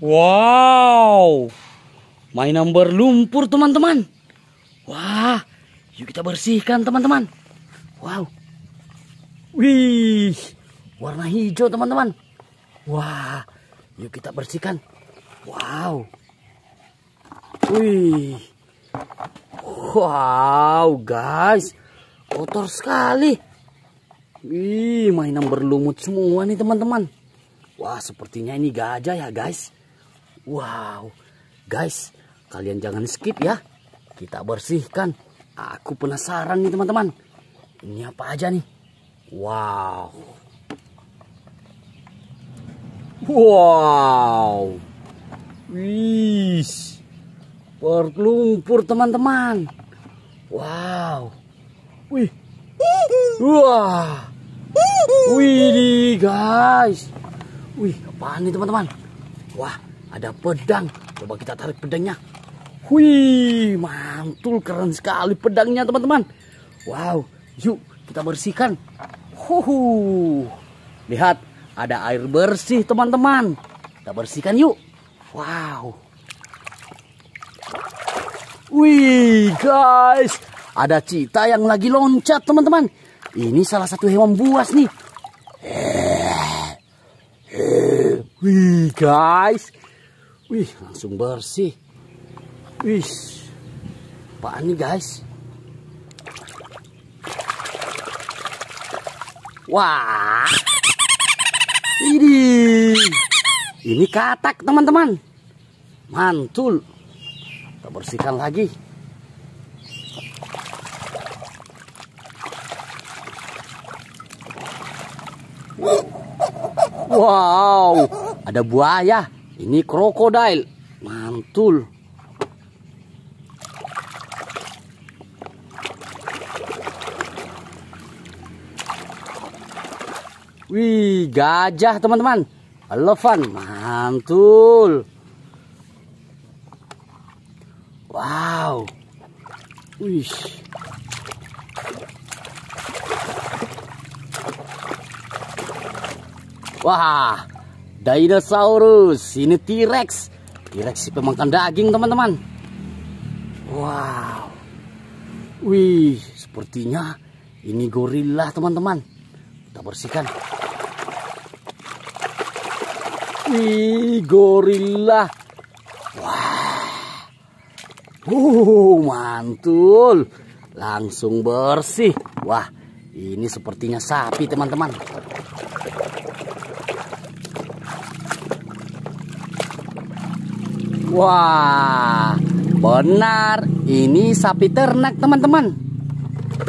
Wow, mainan berlumpur teman-teman. Wah, yuk kita bersihkan teman-teman. Wow, wih, warna hijau teman-teman. Wah, yuk kita bersihkan. Wow, wih, wow guys, kotor sekali. Wih, mainan berlumut semua nih teman-teman. Wah, sepertinya ini gajah ya guys. Wow, guys, kalian jangan skip ya. Kita bersihkan. Aku penasaran nih teman-teman. Ini apa aja nih? Wow. Wow. Wih Berlumpur teman-teman. Wow. Wih. Wah. Wih, guys. Wih, apaan nih teman-teman? Wah, ada pedang. Coba kita tarik pedangnya. Wih, mantul keren sekali pedangnya teman-teman. Wow, yuk kita bersihkan. Huhu. Lihat, ada air bersih teman-teman. Kita bersihkan yuk. Wow. Wih, guys. Ada cita yang lagi loncat teman-teman. Ini salah satu hewan buas nih. Eh, eh. Wih, guys. Wih, langsung bersih. Wih, apaan nih guys? Wah, ini, ini katak teman-teman. Mantul. Kita bersihkan lagi. Wow, ada buaya. Ini krokodil. Mantul. Wih, gajah teman-teman. Elephant, mantul. Wow. Wih. Wah, dinosaurus ini T-Rex T-Rex si pemakan daging teman-teman wow wih sepertinya ini gorilla teman-teman kita bersihkan wih gorilla. wah wow. uh mantul langsung bersih wah ini sepertinya sapi teman-teman Wah, benar. Ini sapi ternak, teman-teman.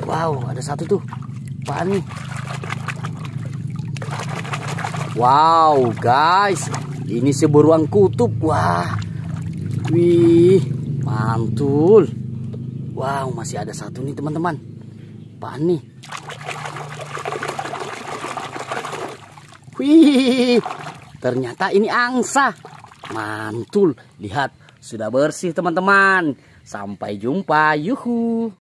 Wow, ada satu tuh. Apaan Wow, guys. Ini si beruang kutub. Wah. Wih, mantul. Wow, masih ada satu nih, teman-teman. Apaan nih? Wih, ternyata ini angsa. Mantul, lihat sudah bersih teman-teman. Sampai jumpa, yuhu.